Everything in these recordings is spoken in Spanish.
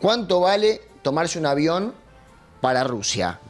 ¿Cuánto vale tomarse un avión para Rusia?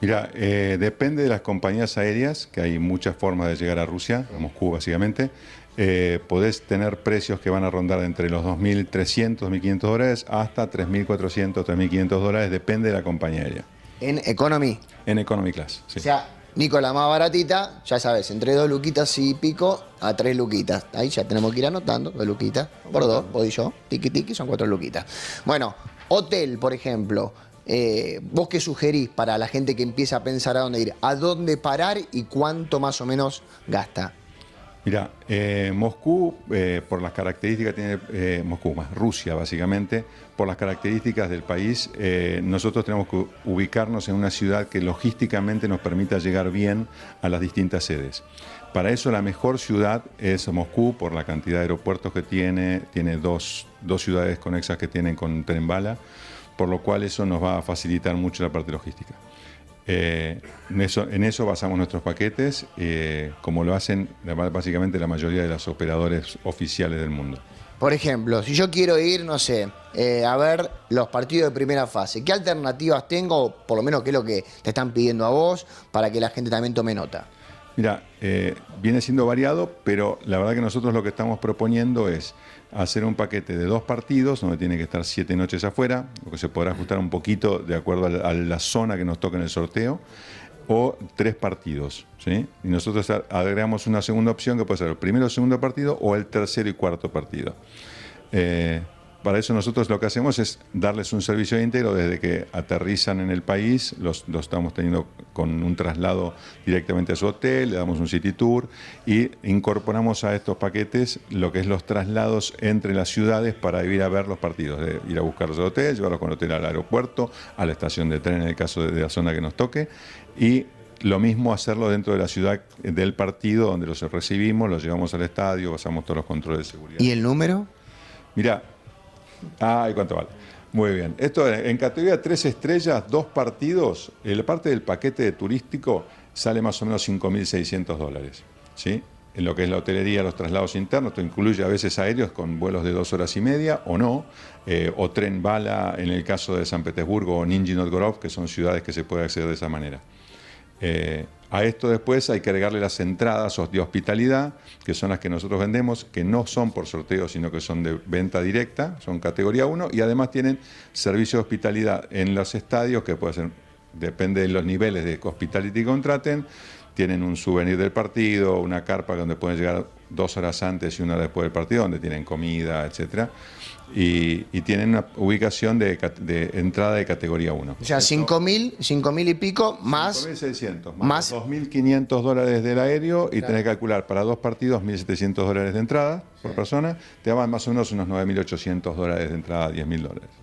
Mira, eh, depende de las compañías aéreas, que hay muchas formas de llegar a Rusia, a Moscú básicamente. Eh, podés tener precios que van a rondar entre los 2.300, 2.500 dólares hasta 3.400, 3.500 dólares, depende de la compañía aérea. ¿En Economy? En Economy Class, sí. O sea, Nico, la más baratita, ya sabes, entre dos luquitas y pico a tres luquitas. Ahí ya tenemos que ir anotando, dos luquitas, por dos, y yo, tiki tiki, son cuatro luquitas. Bueno, hotel, por ejemplo. Eh, ¿Vos qué sugerís para la gente que empieza a pensar a dónde ir? ¿A dónde parar y cuánto más o menos gasta? Mira, eh, Moscú, eh, por las características, tiene eh, Moscú Rusia básicamente, por las características del país, nosotros tenemos que ubicarnos en una ciudad que logísticamente nos permita llegar bien a las distintas sedes. Para eso la mejor ciudad es Moscú por la cantidad de aeropuertos que tiene, tiene dos, dos ciudades conexas que tienen con tren por lo cual eso nos va a facilitar mucho la parte logística. Eh, en, eso, en, eso, basamos nuestros paquetes, eh, como lo hacen básicamente la mayoría de los operadores oficiales del mundo. Por ejemplo, si yo quiero ir, no sé, eh, a ver los partidos de primera fase, ¿qué alternativas tengo? Por lo menos, ¿qué es lo que te están pidiendo a vos para que la gente también tome nota? Mira, eh, viene siendo variado, pero la verdad que nosotros lo que estamos proponiendo es hacer un paquete de dos partidos, donde tiene que estar siete noches afuera, lo que se podrá ajustar un poquito de acuerdo a la, zona que nos toque en el sorteo, o tres partidos. ¿sí? Y nosotros agregamos una segunda opción que puede ser el primero o segundo partido o el tercero y cuarto partido. Eh, para eso nosotros lo que hacemos es darles un servicio íntegro desde que aterrizan en el país, los, estamos teniendo con un traslado directamente a su hotel, le damos un city tour y incorporamos a estos paquetes lo que es los traslados entre las ciudades para ir a ver los partidos, ir a buscarlos al hotel, llevarlos con el hotel al aeropuerto, a la estación de tren en el caso de, de la zona que nos toque y lo mismo hacerlo dentro de la ciudad del partido donde los recibimos, los llevamos al estadio, pasamos todos los controles de seguridad. ¿Y el número? Mira, Ah, ¿y cuánto vale? Muy bien. Esto en categoría 3 estrellas, dos partidos, la parte del paquete turístico sale más o menos 5.600 dólares. ¿sí? En lo que es la hotelería, los traslados internos, esto incluye a veces aéreos con vuelos de dos horas y media o no, eh, o tren bala en el caso de San Petersburgo o Ninji Novgorod, que son ciudades que se puede acceder de esa manera. Eh, a esto después hay que agregarle las entradas de hospitalidad, que son las que nosotros vendemos, que no son por sorteo, sino que son de venta directa, son categoría 1, y además tienen servicio de hospitalidad en los estadios, que puede ser, depende de los niveles de hospitality que contraten, tienen un souvenir del partido, una carpa donde pueden llegar dos horas antes y una hora después del partido, donde tienen comida, etcétera. Y, tienen una ubicación de, entrada de categoría 1. O sea, 5.000 y pico más... 5.600, más, 2.500 dólares del aéreo y tener que calcular para dos partidos 1.700 dólares de entrada por persona, te van más o menos unos 9.800 dólares de entrada, 10.000 dólares.